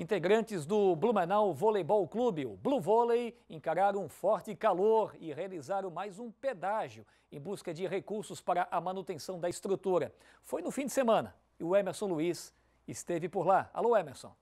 Integrantes do Blumenau Voleibol Clube, o Blue Volley, encararam um forte calor e realizaram mais um pedágio em busca de recursos para a manutenção da estrutura. Foi no fim de semana e o Emerson Luiz esteve por lá. Alô, Emerson.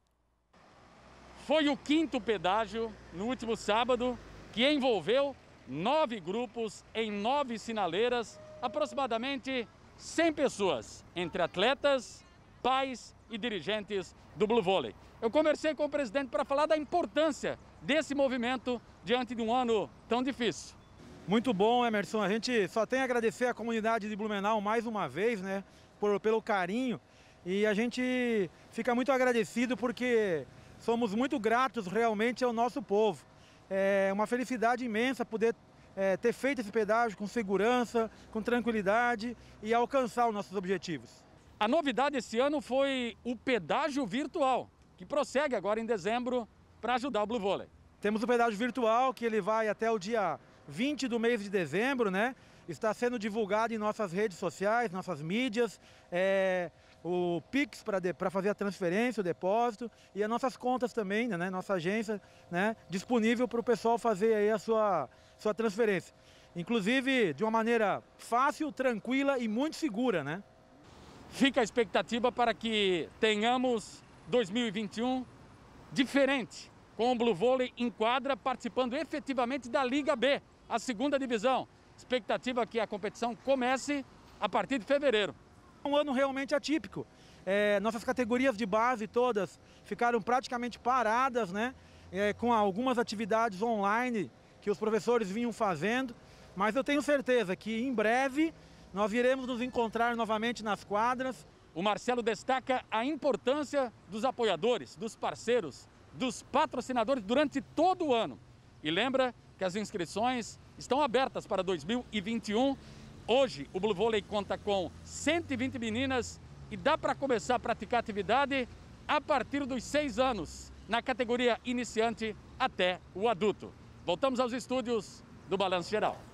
Foi o quinto pedágio no último sábado que envolveu nove grupos em nove sinaleiras, aproximadamente 100 pessoas, entre atletas, pais e dirigentes do Blue Volley. Eu conversei com o presidente para falar da importância desse movimento diante de um ano tão difícil. Muito bom, Emerson. A gente só tem a agradecer à comunidade de Blumenau mais uma vez, né, por, pelo carinho. E a gente fica muito agradecido porque somos muito gratos realmente ao nosso povo. É uma felicidade imensa poder é, ter feito esse pedágio com segurança, com tranquilidade e alcançar os nossos objetivos. A novidade esse ano foi o pedágio virtual, que prossegue agora em dezembro para ajudar o Blue Volley. Temos o pedágio virtual que ele vai até o dia 20 do mês de dezembro, né? Está sendo divulgado em nossas redes sociais, nossas mídias, é, o Pix para fazer a transferência, o depósito e as nossas contas também, né? Nossa agência, né? Disponível para o pessoal fazer aí a sua, sua transferência. Inclusive de uma maneira fácil, tranquila e muito segura, né? fica a expectativa para que tenhamos 2021 diferente, com o Blue Volley em quadra participando efetivamente da Liga B, a segunda divisão. Expectativa que a competição comece a partir de fevereiro. Um ano realmente atípico. É, nossas categorias de base todas ficaram praticamente paradas, né? É, com algumas atividades online que os professores vinham fazendo. Mas eu tenho certeza que em breve nós iremos nos encontrar novamente nas quadras. O Marcelo destaca a importância dos apoiadores, dos parceiros, dos patrocinadores durante todo o ano. E lembra que as inscrições estão abertas para 2021. Hoje, o Blue Vôlei conta com 120 meninas e dá para começar a praticar atividade a partir dos seis anos, na categoria iniciante até o adulto. Voltamos aos estúdios do Balanço Geral.